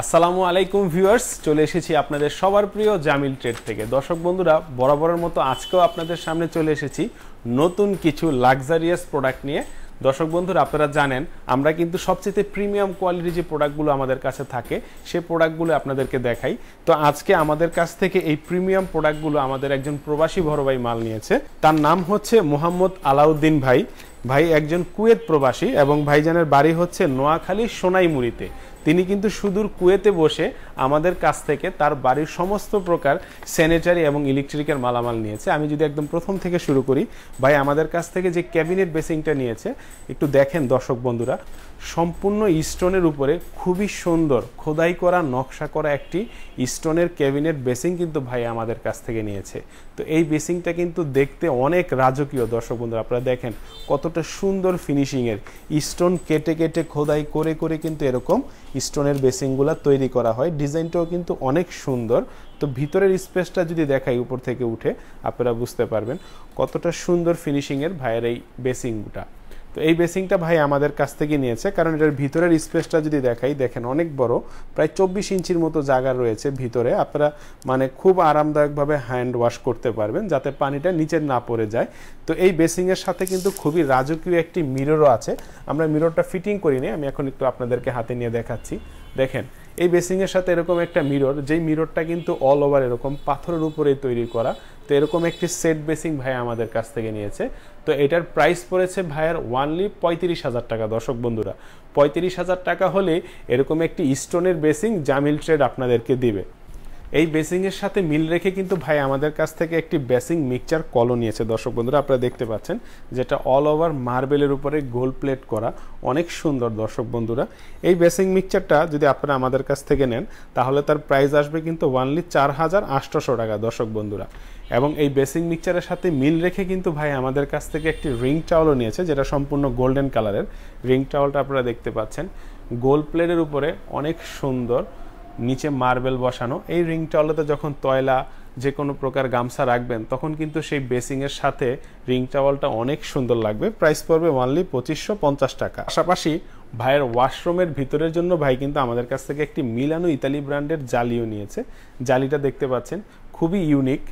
আসসালামু আলাইকুম ভিউয়ার্স চলে এসেছি আপনাদের সবার প্রিয় জামিল ট্রেড থেকে দর্শক বন্ধুরা বরাবরের মতো আজকেও আপনাদের সামনে চলে এসেছি নতুন কিছু লাক্সারিয়াস প্রোডাক্ট নিয়ে দর্শক বন্ধুরা আপনারা জানেন আমরা কিন্তু সবচেয়ে প্রিমিয়াম কোয়ালিটির যে প্রোডাক্টগুলো আমাদের কাছে থাকে সে প্রোডাক্টগুলো আপনাদেরকে দেখাই তো আজকে আমাদের কাছ থেকে এই প্রিমিয়াম প্রোডাক্টগুলো আমাদের একজন প্রবাসী ভরবাই মাল নিয়েছে তার নাম হচ্ছে মোহাম্মদ আলাউদ্দিন ভাই ভাই একজন কুয়েত প্রবাসী এবং ভাইজানের বাড়ি হচ্ছে নোয়াখালী সোনাইমুড়িতে তিনি কিন্তু সুদূর কুয়েতে বসে আমাদের কাছ থেকে তার বাড়ির সমস্ত প্রকার স্যানিটারি এবং ইলেকট্রিকের মালামাল নিয়েছে আমি যদি একদম প্রথম থেকে শুরু করি ভাই আমাদের কাছ থেকে যে ক্যাবিনেট বেসিংটা নিয়েছে একটু দেখেন দর্শক বন্ধুরা সম্পূর্ণ স্টোনের উপরে খুবই সুন্দর খোদাই করা নকশা করা একটি স্টোনের ক্যাবিনেট বেসিং কিন্তু ভাই আমাদের কাছ থেকে নিয়েছে তো এই বেসিংটা কিন্তু দেখতে অনেক রাজকীয় দর্শক বন্ধুরা আপনারা দেখেন কতটা সুন্দর ফিনিশিংয়ের স্টোন কেটে কেটে খোদাই করে করে কিন্তু এরকম স্টোনের বেসিংগুলো তৈরি করা হয় ডিজাইনটাও কিন্তু অনেক সুন্দর তো ভিতরের স্পেসটা যদি দেখাই উপর থেকে উঠে আপনারা বুঝতে পারবেন কতটা সুন্দর ফিনিশিংয়ের ভাইয়ের এই বেসিংটা তো এই বেসিংটা ভাই আমাদের কাছ থেকে নিয়েছে কারণ এটার ভিতরের স্পেসটা যদি দেখাই দেখেন অনেক বড় প্রায় চব্বিশ ইঞ্চির মতো জায়গা রয়েছে ভিতরে আপনারা মানে খুব আরামদায়কভাবে হ্যান্ড ওয়াশ করতে পারবেন যাতে পানিটা নিচে না পড়ে যায় তো এই বেসিংয়ের সাথে কিন্তু খুবই রাজকীয় একটি মিররও আছে আমরা মিররটা ফিটিং করিনি আমি এখন একটু আপনাদেরকে হাতে নিয়ে দেখাচ্ছি দেখেন এই বেসিংয়ের সাথে এরকম একটা মিরর যেই মিররটা কিন্তু অল ওভার এরকম পাথরের উপরেই তৈরি করা তো এরকম একটি সেট বেসিং ভাইয়া আমাদের কাছ থেকে নিয়েছে তো এটার প্রাইস পড়েছে ভাইয়ার ওয়ানলি পঁয়ত্রিশ হাজার টাকা দর্শক বন্ধুরা পঁয়ত্রিশ হাজার টাকা হলে এরকম একটি স্টোনের বেসিং জামিল ট্রেড আপনাদেরকে দিবে এই বেসিংয়ের সাথে মিল রেখে কিন্তু ভাই আমাদের কাছ থেকে একটি বেসিং মিক্সচার কলো নিয়েছে দর্শক বন্ধুরা আপনারা দেখতে পাচ্ছেন যেটা অল ওভার মার্বেলের উপরে গোল প্লেট করা অনেক সুন্দর দর্শক বন্ধুরা এই বেসিং মিক্সচারটা যদি আপনারা আমাদের কাছ থেকে নেন তাহলে তার প্রাইস আসবে কিন্তু ওয়ানলি চার হাজার আটশোশো টাকা দর্শক বন্ধুরা এবং এই বেসিং মিক্সচারের সাথে মিল রেখে কিন্তু ভাই আমাদের কাছ থেকে একটি রিং টাওয়ালও নিয়েছে যেটা সম্পূর্ণ গোল্ডেন কালারের রিং টাওয়ালটা আপনারা দেখতে পাচ্ছেন গোল প্লেটের উপরে অনেক সুন্দর নিচে মার্বেল বসানো এই রিং টাওয়ালেতে যখন তয়লা যে কোনো প্রকার গামছা রাখবেন তখন কিন্তু সেই বেসিংয়ের সাথে রিং টাওয়ালটা অনেক সুন্দর লাগবে প্রাইস পড়বে ওয়ানলি পঁচিশশো পঞ্চাশ টাকা পাশাপাশি ভাইয়ের ওয়াশরুমের ভিতরের জন্য ভাই কিন্তু আমাদের কাছ থেকে একটি মিলানো ইতালি ব্র্যান্ডের জালিও নিয়েছে জালিটা দেখতে পাচ্ছেন খুবই ইউনিক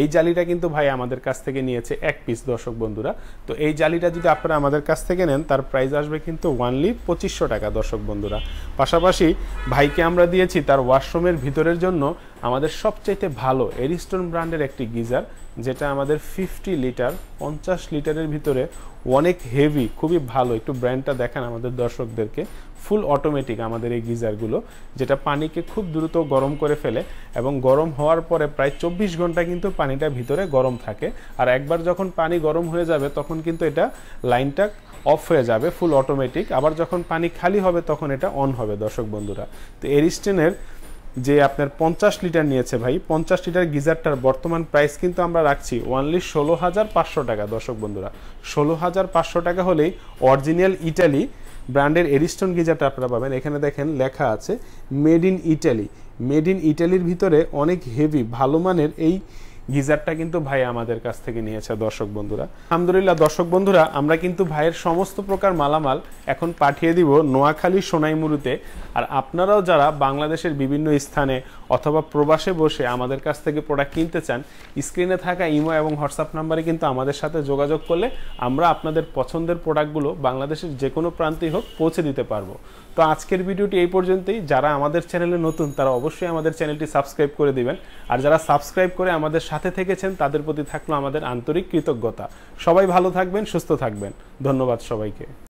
এই জালিটা কিন্তু ভাই আমাদের কাছ থেকে নিয়েছে এক পিস দর্শক বন্ধুরা তো এই জালিটা যদি আপনারা আমাদের কাছ থেকে নেন তার প্রাইস আসবে কিন্তু ওয়ানলি পঁচিশশো টাকা দর্শক বন্ধুরা পাশাপাশি ভাইকে আমরা দিয়েছি তার ওয়াশরুমের ভিতরের জন্য আমাদের সবচাইতে ভালো এরিস্টোন ব্র্যান্ডের একটি গিজার যেটা আমাদের ফিফটি লিটার পঞ্চাশ লিটারের ভিতরে অনেক হেভি খুবই ভালো একটু ব্র্যান্ডটা দেখান আমাদের দর্শকদেরকে ফুল অটোমেটিক আমাদের এই গিজারগুলো যেটা পানিকে খুব দ্রুত গরম করে ফেলে এবং গরম হওয়ার পরে প্রায় চব্বিশ ঘন্টা কিন্তু পানিটা ভিতরে গরম থাকে আর একবার যখন পানি গরম হয়ে যাবে তখন কিন্তু এটা লাইনটা অফ হয়ে যাবে ফুল অটোমেটিক আবার যখন পানি খালি হবে তখন এটা অন হবে দর্শক বন্ধুরা তো এরিস্টেনের যে আপনার পঞ্চাশ লিটার নিয়েছে ভাই পঞ্চাশ লিটার গিজারটার বর্তমান প্রাইস কিন্তু আমরা রাখছি ওনলি ষোলো হাজার পাঁচশো টাকা দর্শক বন্ধুরা ষোলো হাজার পাঁচশো টাকা হলেই অরিজিনাল ইটালি ব্র্যান্ডের এরিস্টন গিজারটা আপনারা পাবেন এখানে দেখেন লেখা আছে made in Italy made in ইটালির ভিতরে অনেক হেভি ভালো মানের এই গিজারটা কিন্তু ভাই আমাদের কাছ থেকে নিয়েছে দর্শক বন্ধুরা আলহামদুলিল্লাহ দর্শক বন্ধুরা আমরা কিন্তু ভাইয়ের সমস্ত প্রকার মালামাল এখন পাঠিয়ে দিব নোয়াখালী সোনাইমুরুতে আর আপনারাও যারা বাংলাদেশের বিভিন্ন স্থানে অথবা প্রবাসে বসে আমাদের কাছ থেকে প্রোডাক্ট কিনতে চান স্ক্রিনে থাকা ইমো এবং হোয়াটসঅ্যাপ নাম্বারে কিন্তু আমাদের সাথে যোগাযোগ করলে আমরা আপনাদের পছন্দের প্রোডাক্টগুলো বাংলাদেশের যে কোনো প্রান্তেই হোক পৌঁছে দিতে পারবো তো আজকের ভিডিওটি এই পর্যন্তই যারা আমাদের চ্যানেলে নতুন তারা অবশ্যই আমাদের চ্যানেলটি সাবস্ক্রাইব করে দিবেন আর যারা সাবস্ক্রাইব করে আমাদের সাথে থেকেছেন তাদের প্রতি থাকলো আমাদের আন্তরিক কৃতজ্ঞতা সবাই ভালো থাকবেন সুস্থ থাকবেন ধন্যবাদ সবাইকে